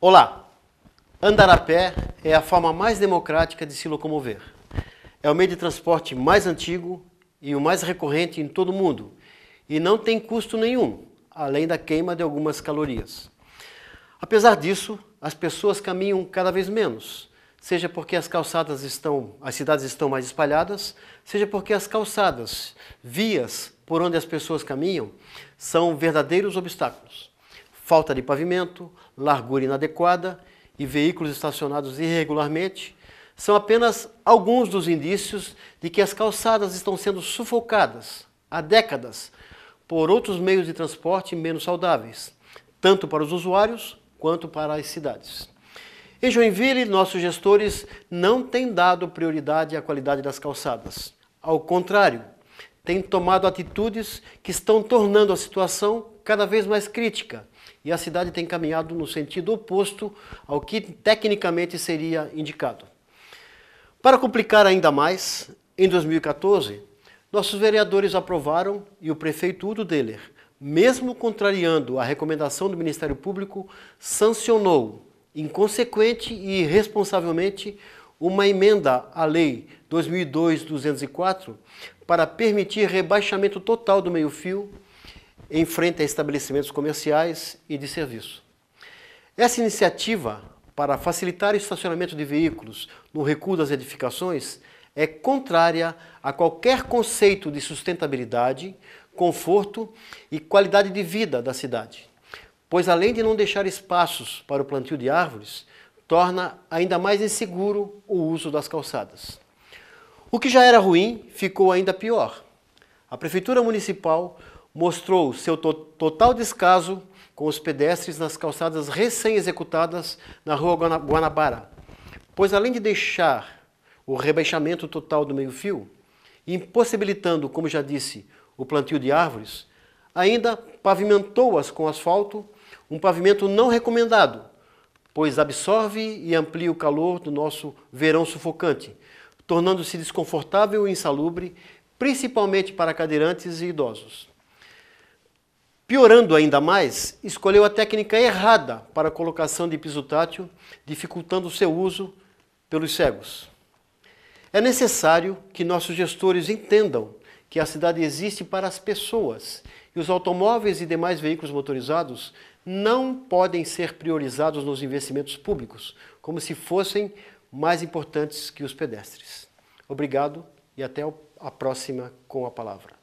Olá! Andar a pé é a forma mais democrática de se locomover. É o meio de transporte mais antigo e o mais recorrente em todo o mundo e não tem custo nenhum, além da queima de algumas calorias. Apesar disso, as pessoas caminham cada vez menos, seja porque as calçadas estão, as cidades estão mais espalhadas, seja porque as calçadas, vias por onde as pessoas caminham, são verdadeiros obstáculos falta de pavimento, largura inadequada e veículos estacionados irregularmente são apenas alguns dos indícios de que as calçadas estão sendo sufocadas há décadas por outros meios de transporte menos saudáveis, tanto para os usuários quanto para as cidades. Em Joinville, nossos gestores não têm dado prioridade à qualidade das calçadas. Ao contrário, têm tomado atitudes que estão tornando a situação cada vez mais crítica e a cidade tem caminhado no sentido oposto ao que tecnicamente seria indicado. Para complicar ainda mais, em 2014, nossos vereadores aprovaram e o prefeito Udo Deller, mesmo contrariando a recomendação do Ministério Público, sancionou, inconsequente e irresponsavelmente, uma emenda à Lei 2002-204 para permitir rebaixamento total do meio-fio em frente a estabelecimentos comerciais e de serviço. Essa iniciativa para facilitar o estacionamento de veículos no recuo das edificações é contrária a qualquer conceito de sustentabilidade, conforto e qualidade de vida da cidade, pois além de não deixar espaços para o plantio de árvores, torna ainda mais inseguro o uso das calçadas. O que já era ruim ficou ainda pior. A Prefeitura Municipal mostrou seu to total descaso com os pedestres nas calçadas recém-executadas na rua Guanabara, pois além de deixar o rebaixamento total do meio-fio, impossibilitando, como já disse, o plantio de árvores, ainda pavimentou-as com asfalto, um pavimento não recomendado, pois absorve e amplia o calor do nosso verão sufocante, tornando-se desconfortável e insalubre, principalmente para cadeirantes e idosos. Piorando ainda mais, escolheu a técnica errada para a colocação de piso tátil, dificultando o seu uso pelos cegos. É necessário que nossos gestores entendam que a cidade existe para as pessoas e os automóveis e demais veículos motorizados não podem ser priorizados nos investimentos públicos, como se fossem mais importantes que os pedestres. Obrigado e até a próxima com a palavra.